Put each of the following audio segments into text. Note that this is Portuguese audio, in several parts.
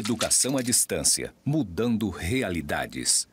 Educação à distância, mudando realidades.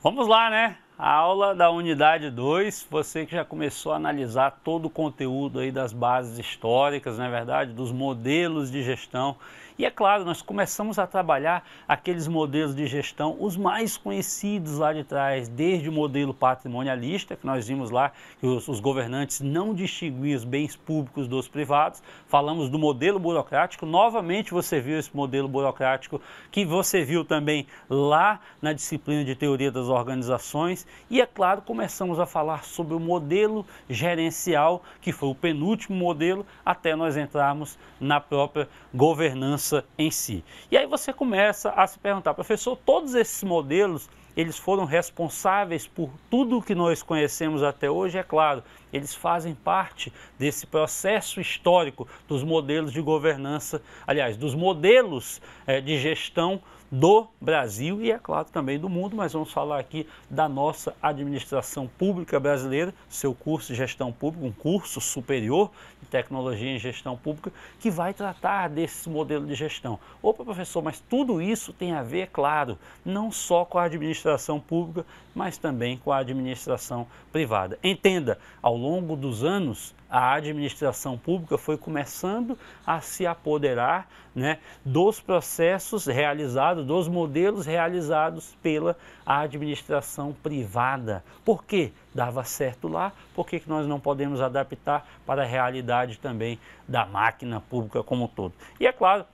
Vamos lá, né? A aula da unidade 2, você que já começou a analisar todo o conteúdo aí das bases históricas, não é verdade? Dos modelos de gestão e é claro, nós começamos a trabalhar aqueles modelos de gestão, os mais conhecidos lá de trás, desde o modelo patrimonialista, que nós vimos lá que os, os governantes não distinguiam os bens públicos dos privados. Falamos do modelo burocrático, novamente você viu esse modelo burocrático que você viu também lá na disciplina de teoria das organizações. E é claro, começamos a falar sobre o modelo gerencial, que foi o penúltimo modelo, até nós entrarmos na própria governança doença em si. E aí você começa a se perguntar, professor, todos esses modelos eles foram responsáveis por tudo o que nós conhecemos até hoje, é claro, eles fazem parte desse processo histórico dos modelos de governança, aliás, dos modelos é, de gestão do Brasil e, é claro, também do mundo, mas vamos falar aqui da nossa administração pública brasileira, seu curso de gestão pública, um curso superior de tecnologia em gestão pública, que vai tratar desse modelo de gestão. Opa, professor, mas tudo isso tem a ver, é claro, não só com a administração pública, mas também com a administração privada. Entenda, ao longo dos anos, a administração pública foi começando a se apoderar né, dos processos realizados resultado dos modelos realizados pela administração privada. Por que Dava certo lá, por que nós não podemos adaptar para a realidade também da máquina pública como um todo? E é claro,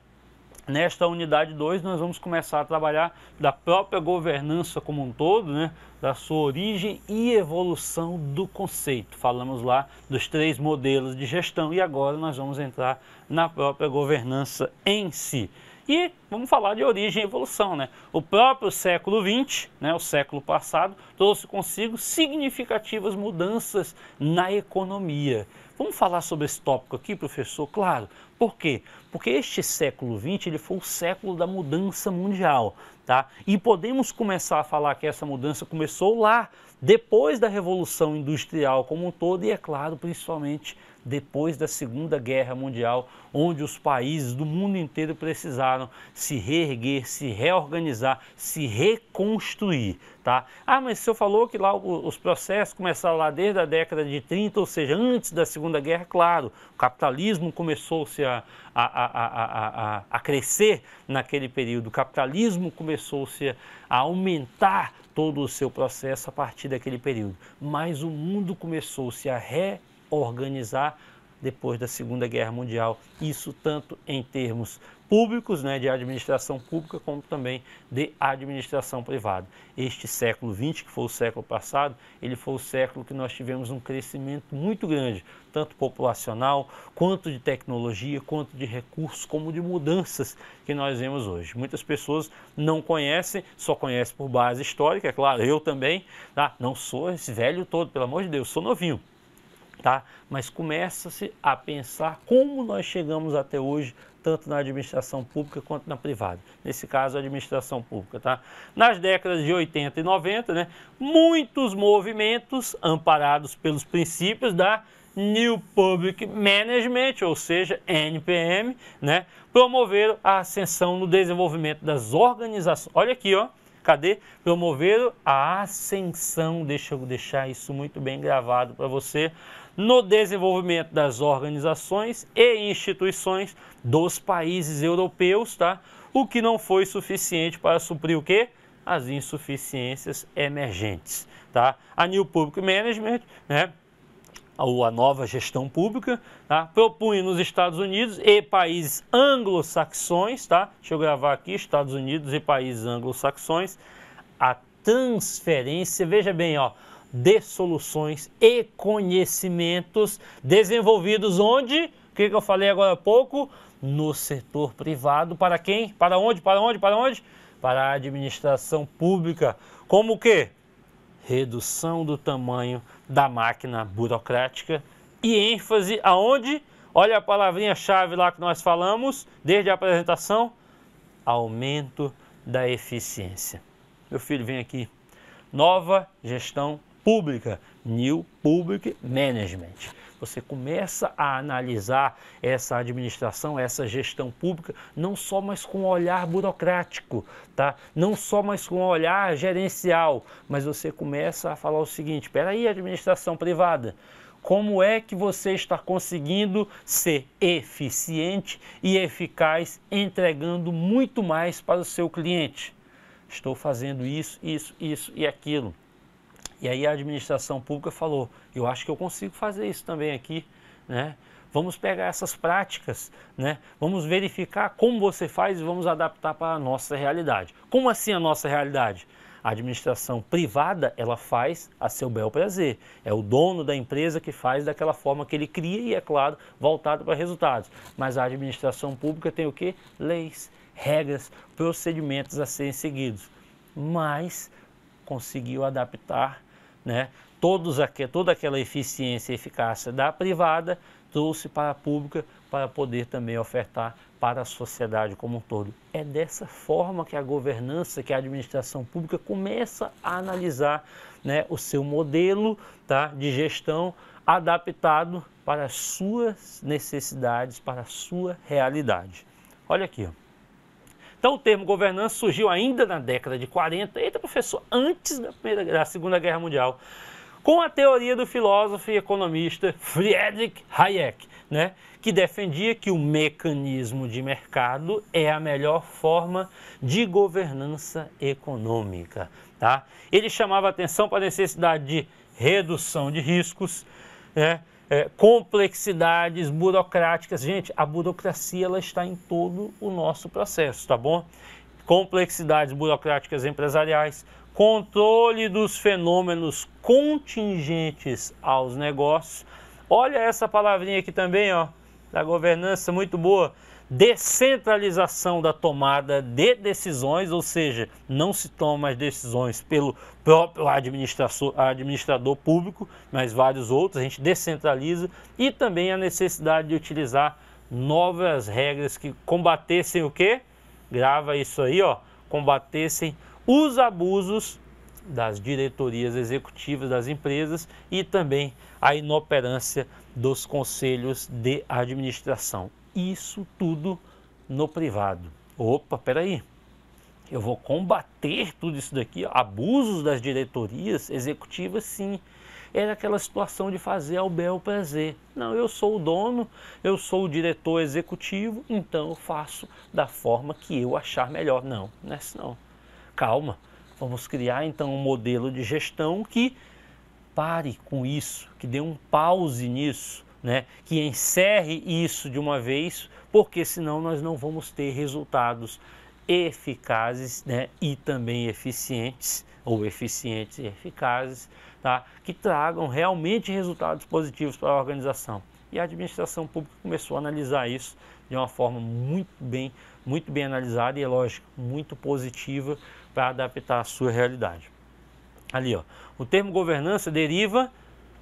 Nesta unidade 2, nós vamos começar a trabalhar da própria governança como um todo, né? da sua origem e evolução do conceito. Falamos lá dos três modelos de gestão e agora nós vamos entrar na própria governança em si. E vamos falar de origem e evolução. Né? O próprio século XX, né, o século passado, trouxe consigo significativas mudanças na economia. Vamos falar sobre esse tópico aqui, professor? Claro. Por quê? Porque este século XX ele foi o século da mudança mundial. Tá? E podemos começar a falar que essa mudança começou lá, depois da Revolução Industrial como um todo, e é claro, principalmente depois da Segunda Guerra Mundial, onde os países do mundo inteiro precisaram se reerguer, se reorganizar, se reconstruir. Tá? Ah, mas o senhor falou que lá os processos começaram lá desde a década de 30, ou seja, antes da Segunda Guerra, claro, o capitalismo começou-se a, a, a, a, crescer naquele período, o capitalismo começou-se a aumentar todo o seu processo a partir daquele período, mas o mundo começou-se a organizar depois da Segunda Guerra Mundial, isso tanto em termos públicos, né, de administração pública, como também de administração privada. Este século XX, que foi o século passado, ele foi o século que nós tivemos um crescimento muito grande, tanto populacional, quanto de tecnologia, quanto de recursos, como de mudanças que nós vemos hoje. Muitas pessoas não conhecem, só conhecem por base histórica, é claro, eu também, tá? não sou esse velho todo, pelo amor de Deus, sou novinho tá? Mas começa-se a pensar como nós chegamos até hoje tanto na administração pública quanto na privada. Nesse caso, a administração pública. Tá? Nas décadas de 80 e 90, né, muitos movimentos amparados pelos princípios da New Public Management, ou seja, NPM, né, promoveram a ascensão no desenvolvimento das organizações. Olha aqui, ó. Cadê? Promoveram a ascensão, deixa eu deixar isso muito bem gravado para você, no desenvolvimento das organizações e instituições dos países europeus, tá? O que não foi suficiente para suprir o quê? As insuficiências emergentes, tá? A New Public Management, né? ou a nova gestão pública, tá? propunha nos Estados Unidos e países anglo-saxões, tá? deixa eu gravar aqui, Estados Unidos e países anglo-saxões, a transferência, veja bem, ó, de soluções e conhecimentos desenvolvidos onde? O que eu falei agora há pouco? No setor privado. Para quem? Para onde? Para onde? Para onde? Para a administração pública. Como o quê? Redução do tamanho da máquina burocrática e ênfase aonde? Olha a palavrinha-chave lá que nós falamos desde a apresentação: aumento da eficiência. Meu filho, vem aqui. Nova gestão pública, New Public Management. Você começa a analisar essa administração, essa gestão pública, não só mais com um olhar burocrático, tá? não só mais com um olhar gerencial, mas você começa a falar o seguinte: aí, administração privada, como é que você está conseguindo ser eficiente e eficaz, entregando muito mais para o seu cliente? Estou fazendo isso, isso, isso e aquilo e aí a administração pública falou: eu acho que eu consigo fazer isso também aqui, né? Vamos pegar essas práticas, né? Vamos verificar como você faz e vamos adaptar para a nossa realidade. Como assim a nossa realidade? A administração privada, ela faz a seu bel prazer. É o dono da empresa que faz daquela forma que ele cria e, é claro, voltado para resultados. Mas a administração pública tem o quê? Leis, regras, procedimentos a serem seguidos. Mas conseguiu adaptar né? Todos toda aquela eficiência e eficácia da privada trouxe para a pública para poder também ofertar para a sociedade como um todo. É dessa forma que a governança, que a administração pública começa a analisar né, o seu modelo tá, de gestão adaptado para as suas necessidades, para a sua realidade. Olha aqui, ó. Então o termo governança surgiu ainda na década de 40, eita professor, antes da, primeira, da Segunda Guerra Mundial, com a teoria do filósofo e economista Friedrich Hayek, né, que defendia que o mecanismo de mercado é a melhor forma de governança econômica. Tá? Ele chamava atenção para a necessidade de redução de riscos, né, é, complexidades burocráticas. Gente, a burocracia ela está em todo o nosso processo, tá bom? Complexidades burocráticas empresariais, controle dos fenômenos contingentes aos negócios. Olha essa palavrinha aqui também, ó, da governança, muito boa descentralização da tomada de decisões, ou seja, não se toma as decisões pelo próprio administrador público, mas vários outros, a gente descentraliza, e também a necessidade de utilizar novas regras que combatessem o quê? Grava isso aí, ó, combatessem os abusos das diretorias executivas das empresas e também a inoperância dos conselhos de administração isso tudo no privado. Opa, peraí. Eu vou combater tudo isso daqui, abusos das diretorias executivas, sim. Era aquela situação de fazer ao bel prazer. Não, eu sou o dono, eu sou o diretor executivo, então eu faço da forma que eu achar melhor. Não, não é assim não. Calma, vamos criar então um modelo de gestão que pare com isso, que dê um pause nisso né, que encerre isso de uma vez, porque senão nós não vamos ter resultados eficazes né, e também eficientes, ou eficientes e eficazes, tá, que tragam realmente resultados positivos para a organização. E a administração pública começou a analisar isso de uma forma muito bem, muito bem analisada e, é lógico, muito positiva para adaptar à sua realidade. Ali, ó, o termo governança deriva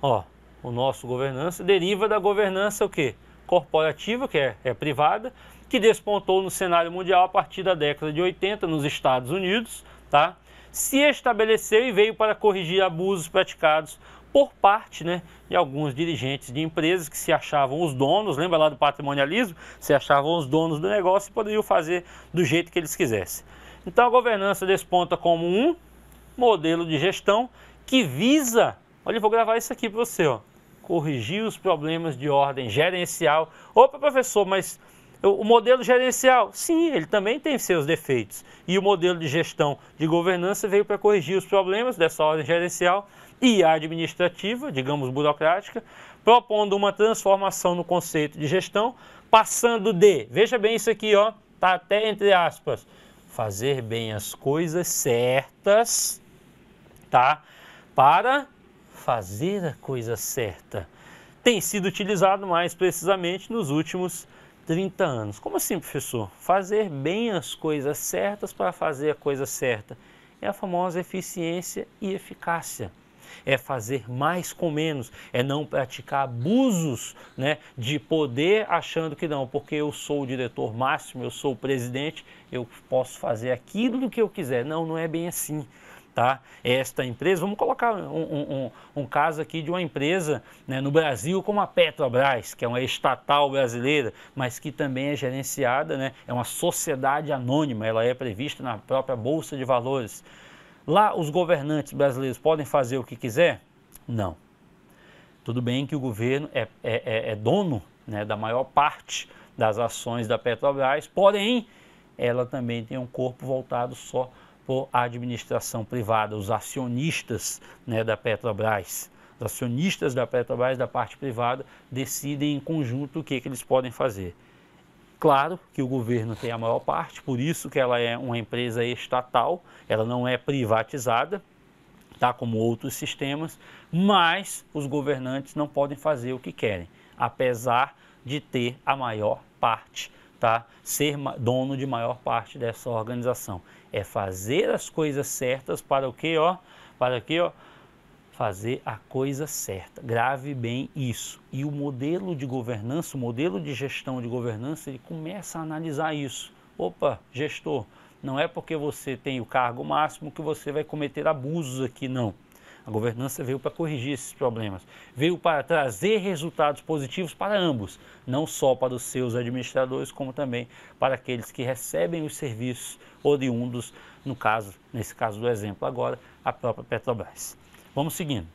ó, o nosso governança, deriva da governança o quê? corporativa, que é, é privada, que despontou no cenário mundial a partir da década de 80 nos Estados Unidos, tá? se estabeleceu e veio para corrigir abusos praticados por parte né, de alguns dirigentes de empresas que se achavam os donos, lembra lá do patrimonialismo? Se achavam os donos do negócio e poderiam fazer do jeito que eles quisessem. Então a governança desponta como um modelo de gestão que visa, olha, eu vou gravar isso aqui para você, ó, corrigir os problemas de ordem gerencial. Opa, professor, mas o modelo gerencial, sim, ele também tem seus defeitos. E o modelo de gestão de governança veio para corrigir os problemas dessa ordem gerencial e administrativa, digamos burocrática, propondo uma transformação no conceito de gestão, passando de, veja bem isso aqui, ó, tá até entre aspas, fazer bem as coisas certas, tá? Para fazer a coisa certa, tem sido utilizado mais precisamente nos últimos 30 anos. Como assim, professor? Fazer bem as coisas certas para fazer a coisa certa. É a famosa eficiência e eficácia é fazer mais com menos, é não praticar abusos né, de poder achando que não, porque eu sou o diretor máximo, eu sou o presidente, eu posso fazer aquilo do que eu quiser. Não, não é bem assim tá? Esta empresa, vamos colocar um, um, um caso aqui de uma empresa né, no Brasil como a Petrobras, que é uma estatal brasileira, mas que também é gerenciada, né, é uma sociedade anônima, ela é prevista na própria Bolsa de Valores. Lá os governantes brasileiros podem fazer o que quiser? Não. Tudo bem que o governo é, é, é, é dono né, da maior parte das ações da Petrobras, porém ela também tem um corpo voltado só para por a administração privada, os acionistas né, da Petrobras. Os acionistas da Petrobras, da parte privada, decidem em conjunto o que, que eles podem fazer. Claro que o governo tem a maior parte, por isso que ela é uma empresa estatal, ela não é privatizada, tá? como outros sistemas, mas os governantes não podem fazer o que querem, apesar de ter a maior parte, tá? ser dono de maior parte dessa organização. É fazer as coisas certas para o quê, ó? Para que, ó? Fazer a coisa certa. Grave bem isso. E o modelo de governança, o modelo de gestão de governança, ele começa a analisar isso. Opa, gestor, não é porque você tem o cargo máximo que você vai cometer abusos aqui, não. A governança veio para corrigir esses problemas, veio para trazer resultados positivos para ambos, não só para os seus administradores, como também para aqueles que recebem os serviços oriundos, no caso, nesse caso do exemplo agora, a própria Petrobras. Vamos seguindo.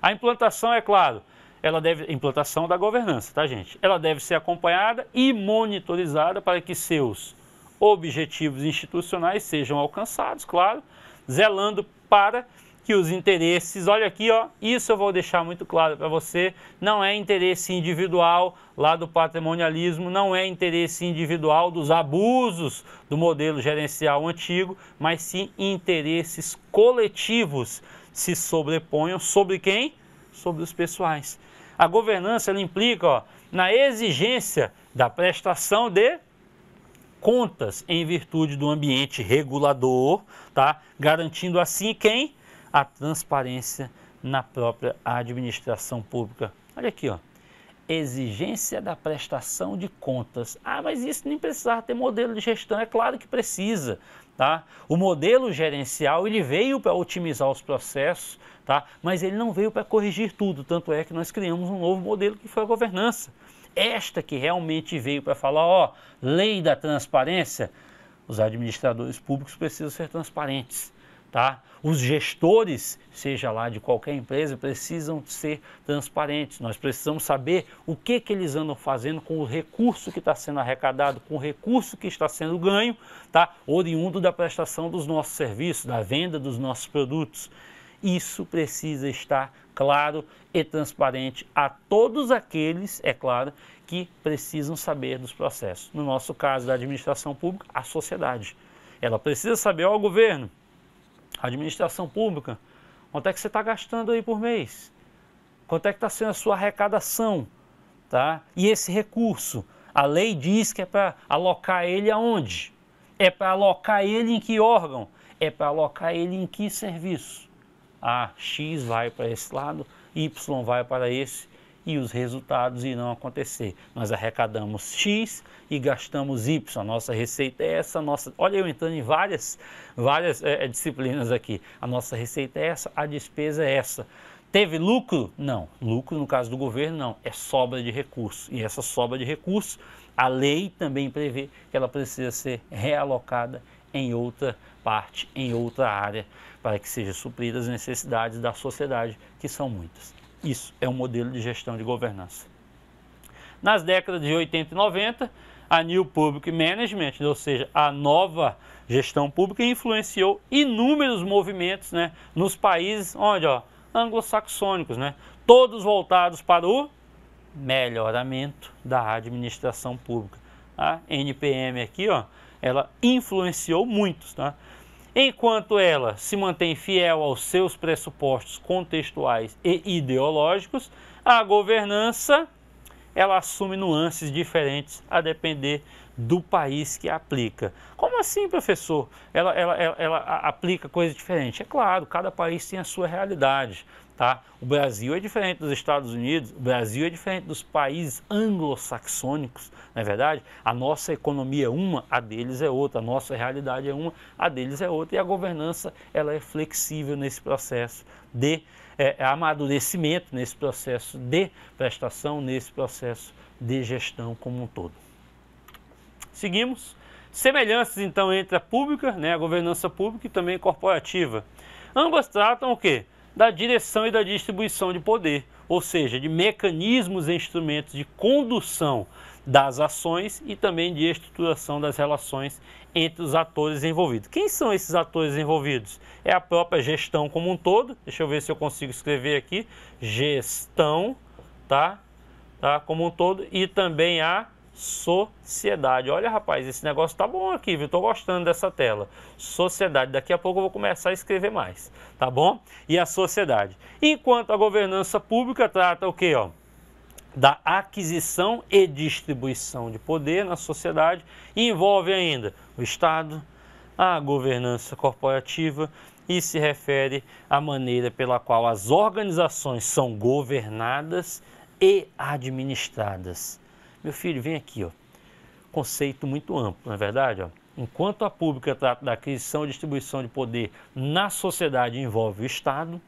A implantação, é claro, ela deve implantação da governança, tá gente? Ela deve ser acompanhada e monitorizada para que seus objetivos institucionais sejam alcançados, claro, zelando para que os interesses, olha aqui, ó, isso eu vou deixar muito claro para você, não é interesse individual lá do patrimonialismo, não é interesse individual dos abusos do modelo gerencial antigo, mas sim interesses coletivos se sobreponham sobre quem? Sobre os pessoais. A governança ela implica ó, na exigência da prestação de contas em virtude do ambiente regulador, tá? Garantindo assim quem? a transparência na própria administração pública. Olha aqui, ó. Exigência da prestação de contas. Ah, mas isso nem precisava ter modelo de gestão. É claro que precisa. Tá? O modelo gerencial ele veio para otimizar os processos, tá? mas ele não veio para corrigir tudo. Tanto é que nós criamos um novo modelo que foi a governança. Esta que realmente veio para falar: ó, lei da transparência. Os administradores públicos precisam ser transparentes Tá? Os gestores, seja lá de qualquer empresa, precisam ser transparentes. Nós precisamos saber o que, que eles andam fazendo com o recurso que está sendo arrecadado, com o recurso que está sendo ganho, tá? oriundo da prestação dos nossos serviços, da venda dos nossos produtos. Isso precisa estar claro e transparente a todos aqueles, é claro, que precisam saber dos processos. No nosso caso da administração pública, a sociedade. Ela precisa saber, ó, governo, administração pública, quanto é que você está gastando aí por mês? Quanto é que está sendo a sua arrecadação? Tá? E esse recurso, a lei diz que é para alocar ele aonde? É para alocar ele em que órgão? É para alocar ele em que serviço? A X vai para esse lado, Y vai para esse e os resultados irão acontecer. Nós arrecadamos X e gastamos Y. A nossa receita é essa, nossa. Olha, eu entrando em várias, várias é, disciplinas aqui. A nossa receita é essa, a despesa é essa. Teve lucro? Não. Lucro, no caso do governo, não. É sobra de recursos. E essa sobra de recursos, a lei também prevê que ela precisa ser realocada em outra parte, em outra área, para que sejam supridas as necessidades da sociedade, que são muitas. Isso é um modelo de gestão de governança. Nas décadas de 80 e 90, a New Public Management, ou seja, a nova gestão pública, influenciou inúmeros movimentos né, nos países onde anglo-saxônicos, né, todos voltados para o melhoramento da administração pública. A NPM aqui, ó, ela influenciou muitos. Tá? Enquanto ela se mantém fiel aos seus pressupostos contextuais e ideológicos, a governança ela assume nuances diferentes a depender do país que aplica. Como assim, professor? Ela, ela, ela, ela aplica coisas diferentes? É claro, cada país tem a sua realidade. Tá? O Brasil é diferente dos Estados Unidos, o Brasil é diferente dos países anglo-saxônicos, não é verdade? A nossa economia é uma, a deles é outra, a nossa realidade é uma, a deles é outra, e a governança ela é flexível nesse processo de é, é amadurecimento, nesse processo de prestação, nesse processo de gestão como um todo. Seguimos. Semelhanças, então, entre a pública, né, a governança pública e também corporativa. Ambas tratam o quê? da direção e da distribuição de poder, ou seja, de mecanismos e instrumentos de condução das ações e também de estruturação das relações entre os atores envolvidos. Quem são esses atores envolvidos? É a própria gestão como um todo. Deixa eu ver se eu consigo escrever aqui. Gestão, tá? Tá? Como um todo e também a sociedade. Olha, rapaz, esse negócio tá bom aqui, viu? Tô gostando dessa tela. Sociedade. Daqui a pouco eu vou começar a escrever mais, tá bom? E a sociedade. Enquanto a governança pública trata o quê, ó? Da aquisição e distribuição de poder na sociedade, envolve ainda o Estado, a governança corporativa e se refere à maneira pela qual as organizações são governadas e administradas meu filho, vem aqui, ó. Conceito muito amplo, não é verdade? Ó? Enquanto a pública trata da aquisição e distribuição de poder na sociedade envolve o Estado,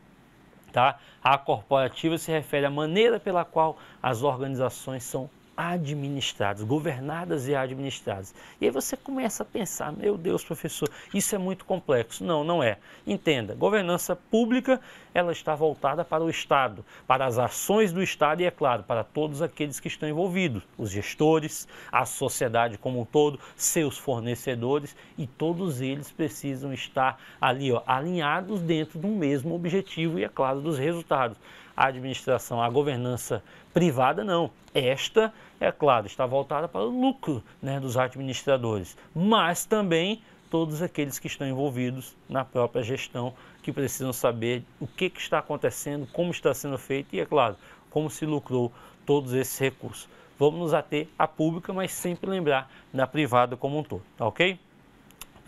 tá? a corporativa se refere à maneira pela qual as organizações são administradas, governadas e administradas. E aí você começa a pensar, meu Deus, professor, isso é muito complexo. Não, não é. Entenda, governança pública, ela está voltada para o Estado, para as ações do Estado e, é claro, para todos aqueles que estão envolvidos, os gestores, a sociedade como um todo, seus fornecedores e todos eles precisam estar ali ó, alinhados dentro do mesmo objetivo e, é claro, dos resultados a administração, a governança privada, não. Esta, é claro, está voltada para o lucro né, dos administradores, mas também todos aqueles que estão envolvidos na própria gestão, que precisam saber o que, que está acontecendo, como está sendo feito e, é claro, como se lucrou todos esses recursos. Vamos nos ater à pública, mas sempre lembrar da privada como um todo, tá ok?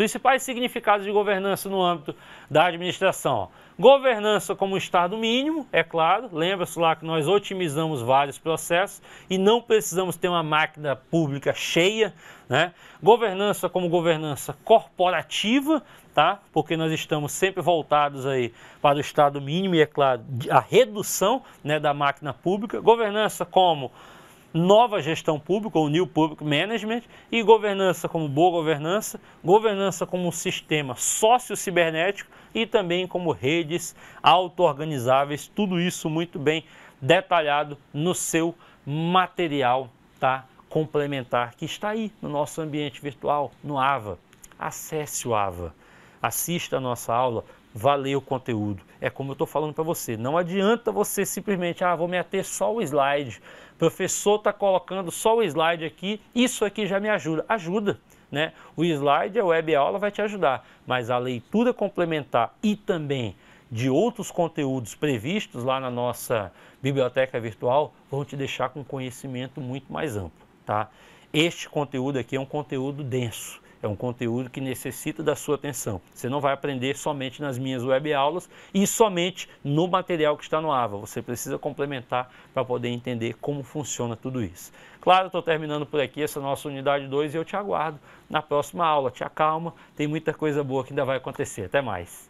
Principais significados de governança no âmbito da administração. Governança como estado mínimo, é claro. Lembra-se lá que nós otimizamos vários processos e não precisamos ter uma máquina pública cheia. Né? Governança como governança corporativa, tá? porque nós estamos sempre voltados aí para o estado mínimo e, é claro, a redução né, da máquina pública. Governança como nova gestão pública, ou New Public Management, e governança como boa governança, governança como um sistema sócio-cibernético e também como redes auto-organizáveis, tudo isso muito bem detalhado no seu material tá? complementar, que está aí no nosso ambiente virtual, no AVA. Acesse o AVA, assista a nossa aula, valer o conteúdo. É como eu estou falando para você. Não adianta você simplesmente, ah, vou me ater só o slide. O professor está colocando só o slide aqui, isso aqui já me ajuda. Ajuda. Né? O slide, a web aula vai te ajudar, mas a leitura complementar e também de outros conteúdos previstos lá na nossa biblioteca virtual vão te deixar com conhecimento muito mais amplo, tá? Este conteúdo aqui é um conteúdo denso. É um conteúdo que necessita da sua atenção. Você não vai aprender somente nas minhas web aulas e somente no material que está no AVA. Você precisa complementar para poder entender como funciona tudo isso. Claro, estou terminando por aqui essa nossa unidade 2 e eu te aguardo na próxima aula. Te acalma, tem muita coisa boa que ainda vai acontecer. Até mais.